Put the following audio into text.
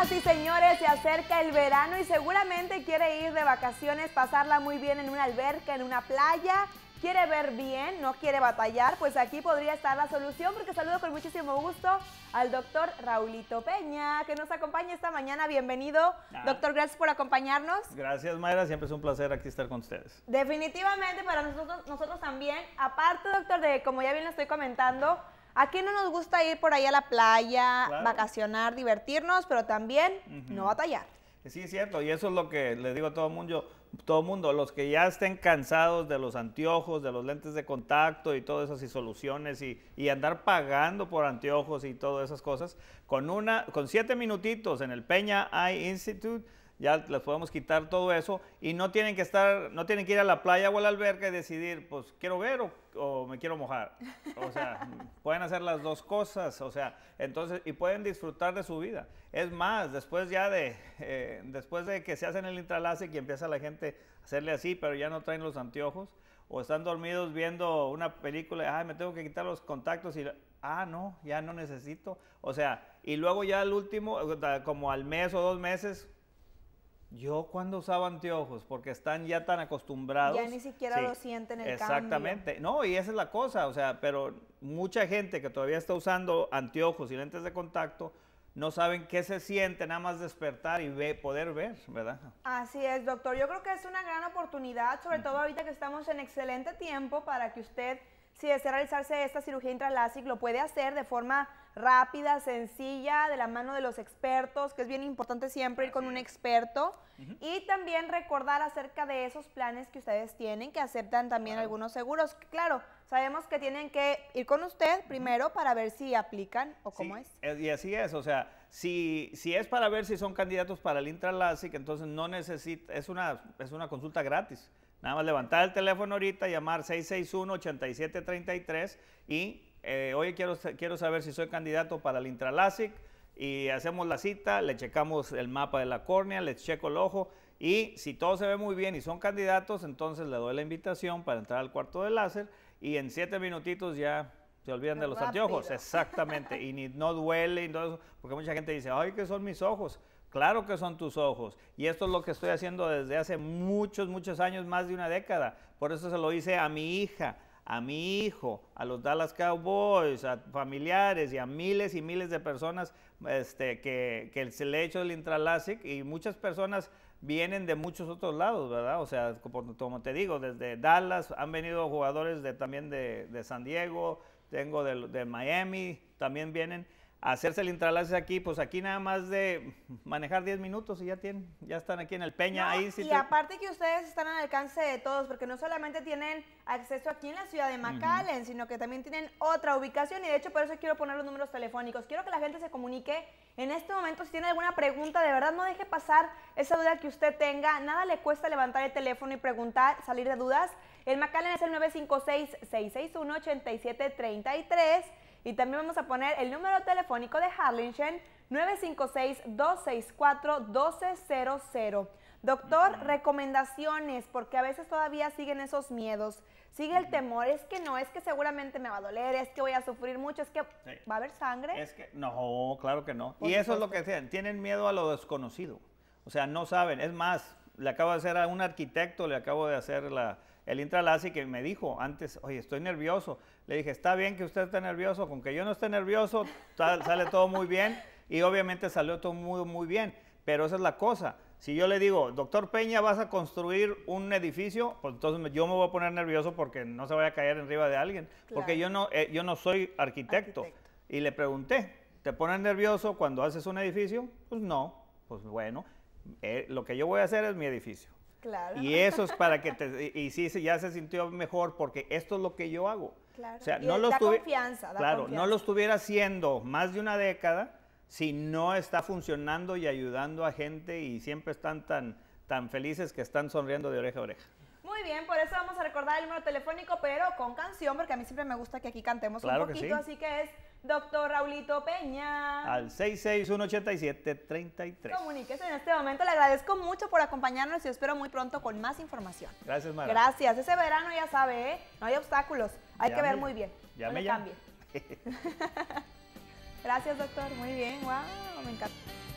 Así señores, se acerca el verano y seguramente quiere ir de vacaciones, pasarla muy bien en una alberca, en una playa. Quiere ver bien, no quiere batallar, pues aquí podría estar la solución porque saludo con muchísimo gusto al doctor Raulito Peña, que nos acompaña esta mañana. Bienvenido. Ah. Doctor, gracias por acompañarnos. Gracias, Mayra. Siempre es un placer aquí estar con ustedes. Definitivamente para nosotros, nosotros también. Aparte, doctor, de como ya bien lo estoy comentando, ¿A quién no nos gusta ir por ahí a la playa, vacacionar, divertirnos, pero también no batallar? Sí, es cierto, y eso es lo que le digo a todo mundo, todo mundo, los que ya estén cansados de los anteojos, de los lentes de contacto y todas esas soluciones y, andar pagando por anteojos y todas esas cosas, con, una, con siete minutitos en el Peña Eye Institute ya les podemos quitar todo eso y no tienen que estar, no tienen que ir a la playa o a la alberca y decidir, pues quiero ver o o me quiero mojar. O sea, pueden hacer las dos cosas, o sea, entonces, y pueden disfrutar de su vida. Es más, después ya de, eh, después de que se hacen el intralace y empieza la gente a hacerle así, pero ya no traen los anteojos, o están dormidos viendo una película, ay, me tengo que quitar los contactos y, ah, no, ya no necesito. O sea, y luego ya el último, como al mes o dos meses, yo cuando usaba anteojos, porque están ya tan acostumbrados. Ya ni siquiera lo sienten el Exactamente. No, y esa es la cosa, o sea, pero mucha gente que todavía está usando anteojos y lentes de contacto no saben qué se siente nada más despertar y ve, poder ver, ¿verdad? Así es, doctor. Yo creo que es una gran oportunidad, sobre todo ahorita que estamos en excelente tiempo para que usted, si desea realizarse esta cirugía intralásica, lo puede hacer de forma rápida, sencilla, de la mano de los expertos, que es bien importante siempre ir con un experto. Y también recordar acerca de esos planes que ustedes tienen, que aceptan también algunos seguros. Claro, sabemos que tienen que ir con usted primero para ver si aplican o cómo es. Eh, y así es, o sea, si, si es para ver si son candidatos para el que entonces no necesita, es una, es una consulta gratis. Nada más levantar el teléfono ahorita, llamar 661-8733 y eh, oye, quiero, saber si soy candidato para el intralásic y hacemos la cita, le checamos el mapa de la córnea, le checo el ojo y si todo se ve muy bien y son candidatos, entonces le doy la invitación para entrar al cuarto de láser y en siete minutitos ya se olvidan de los anteojos, exactamente, y ni, no duele, y porque mucha gente dice, ay, que son mis ojos. Claro que son tus ojos. Y esto es lo que estoy haciendo desde hace muchos, muchos años, más de una década. Por eso se lo hice a mi hija a mi hijo, a los Dallas Cowboys, a familiares y a miles y miles de personas este, que, se le ha hecho el Intralasic y muchas personas vienen de muchos otros lados, ¿verdad? O sea, como, te digo, desde Dallas han venido jugadores de, también de, San Diego, tengo de Miami, también vienen hacerse el intralas aquí, pues aquí nada más de manejar 10 minutos y ya tienen, ya están aquí en el Peña. ahí y aparte que ustedes están al alcance de todos, porque no solamente tienen acceso aquí en la ciudad de McAllen, sino que también tienen otra ubicación y de hecho por eso quiero poner los números telefónicos. Quiero que la gente se comunique en este momento si tiene alguna pregunta, de verdad no deje pasar esa duda que usted tenga. Nada le cuesta levantar el teléfono y preguntar, salir de dudas. El McAllen es el 956-661-8733. Y también vamos a poner el número telefónico de Harlingen 956-264-1200. Doctor, recomendaciones, porque a veces todavía siguen esos miedos, sigue el temor, es que no, es que seguramente me va a doler, es que voy a sufrir mucho, es que va a haber sangre. Es que no, claro que no. y eso es lo que decían, tienen miedo a lo desconocido, o sea, no saben, es más, le acabo de hacer a un arquitecto, le acabo de hacer la, el intralace que me dijo antes, oye, estoy nervioso. Le dije, está bien que usted esté nervioso, con que yo no esté nervioso, sale todo muy bien. Y obviamente salió todo muy, muy bien. Pero esa es la cosa. Si yo le digo, doctor Peña, vas a construir un edificio, pues entonces yo me voy a poner nervioso porque no se vaya a caer arriba de alguien. Porque yo no, eh, yo no soy arquitecto. arquitecto. Y le pregunté, ¿te pones nervioso cuando haces un edificio? Pues no, pues bueno. Eh, lo que yo voy a hacer es mi edificio. Claro. Y eso es para que te... Y, sí, ya se sintió mejor porque esto es lo que yo hago. Claro. O sea, no lo confianza, claro, no lo estuviera haciendo más de una década si no está funcionando y ayudando a gente y siempre están tan, tan felices que están sonriendo de oreja a oreja. Muy bien, por eso vamos a recordar el número telefónico, pero con canción, porque a mí siempre me gusta que aquí cantemos un poquito, así que es Doctor Raulito Peña. Al 6618733. Comuníquese en este momento. Le agradezco mucho por acompañarnos y espero muy pronto con más información. Gracias, Mara. Gracias. Ese verano ya sabe, ¿eh? no hay obstáculos. Hay que ver muy bien. Ya me cambie. Gracias, doctor. Muy bien. Wow, me encanta.